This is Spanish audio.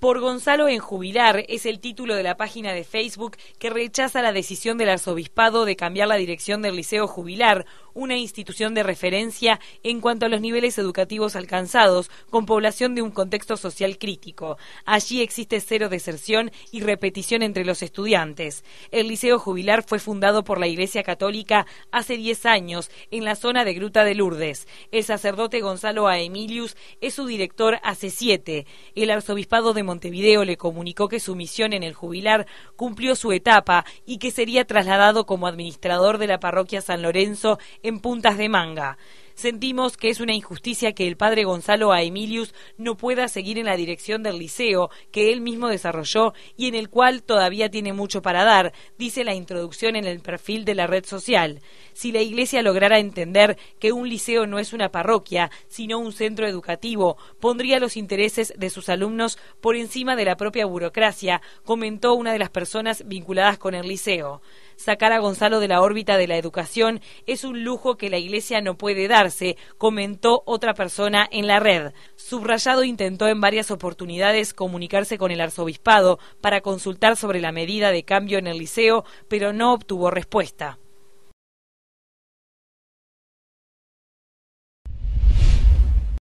Por Gonzalo en jubilar es el título de la página de Facebook que rechaza la decisión del arzobispado de cambiar la dirección del Liceo Jubilar, una institución de referencia en cuanto a los niveles educativos alcanzados con población de un contexto social crítico. Allí existe cero deserción y repetición entre los estudiantes. El Liceo Jubilar fue fundado por la Iglesia Católica hace 10 años en la zona de Gruta de Lourdes. El sacerdote Gonzalo Aemilius es su director hace 7. El arzobispado de Montevideo le comunicó que su misión en el Jubilar cumplió su etapa y que sería trasladado como administrador de la parroquia San Lorenzo en puntas de manga. Sentimos que es una injusticia que el padre Gonzalo a Emilius no pueda seguir en la dirección del liceo que él mismo desarrolló y en el cual todavía tiene mucho para dar, dice la introducción en el perfil de la red social. Si la Iglesia lograra entender que un liceo no es una parroquia, sino un centro educativo, pondría los intereses de sus alumnos por encima de la propia burocracia, comentó una de las personas vinculadas con el liceo. Sacar a Gonzalo de la órbita de la educación es un lujo que la Iglesia no puede dar, comentó otra persona en la red. Subrayado intentó en varias oportunidades comunicarse con el arzobispado para consultar sobre la medida de cambio en el liceo, pero no obtuvo respuesta.